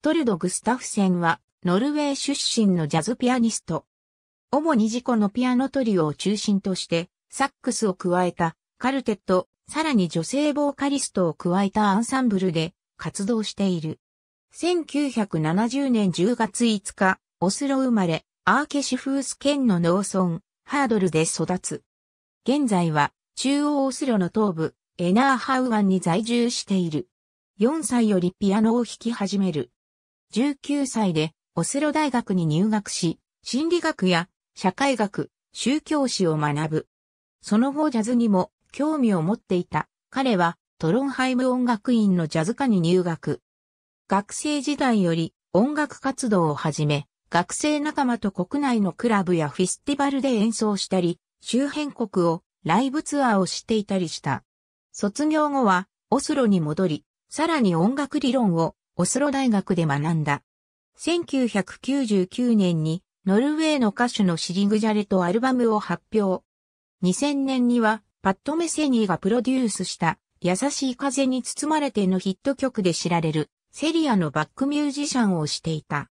トルド・グスタフセンは、ノルウェー出身のジャズピアニスト。主に自己のピアノトリオを中心として、サックスを加えた、カルテット、さらに女性ボーカリストを加えたアンサンブルで活動している。1970年10月5日、オスロ生まれ、アーケシフース県の農村、ハードルで育つ。現在は、中央オスロの東部、エナーハウアンに在住している。4歳よりピアノを弾き始める。19歳でオスロ大学に入学し、心理学や社会学、宗教史を学ぶ。その後ジャズにも興味を持っていた。彼はトロンハイム音楽院のジャズ科に入学。学生時代より音楽活動を始め、学生仲間と国内のクラブやフェスティバルで演奏したり、周辺国をライブツアーをしていたりした。卒業後はオスロに戻り、さらに音楽理論をオスロ大学で学んだ。1999年にノルウェーの歌手のシリグジャレとアルバムを発表。2000年にはパッドメセニーがプロデュースした優しい風に包まれてのヒット曲で知られるセリアのバックミュージシャンをしていた。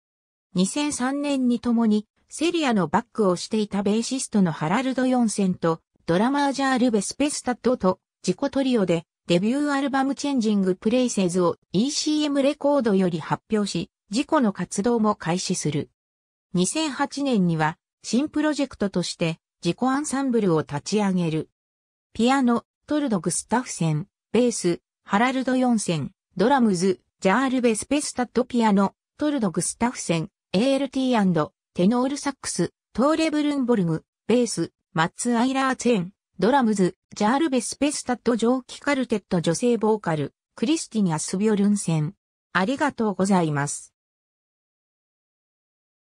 2003年に共にセリアのバックをしていたベーシストのハラルド・ヨンセンとドラマージャール・ベスペスタッドと自己トリオでデビューアルバムチェンジングプレイセーズを ECM レコードより発表し、自己の活動も開始する。2008年には新プロジェクトとして自己アンサンブルを立ち上げる。ピアノ、トルドグスタフセン、ベース、ハラルド・ヨンセン、ドラムズ、ジャール・ベスペスタッド・ピアノ、トルドグスタフセン、ALT& テノールサックス、トーレブルンボルム、ベース、マッツ・アイラーツェン、ドラムズ、ジャールベスペスタット蒸気カルテット女性ボーカル、クリスティニアスビョルンセン。ありがとうございます。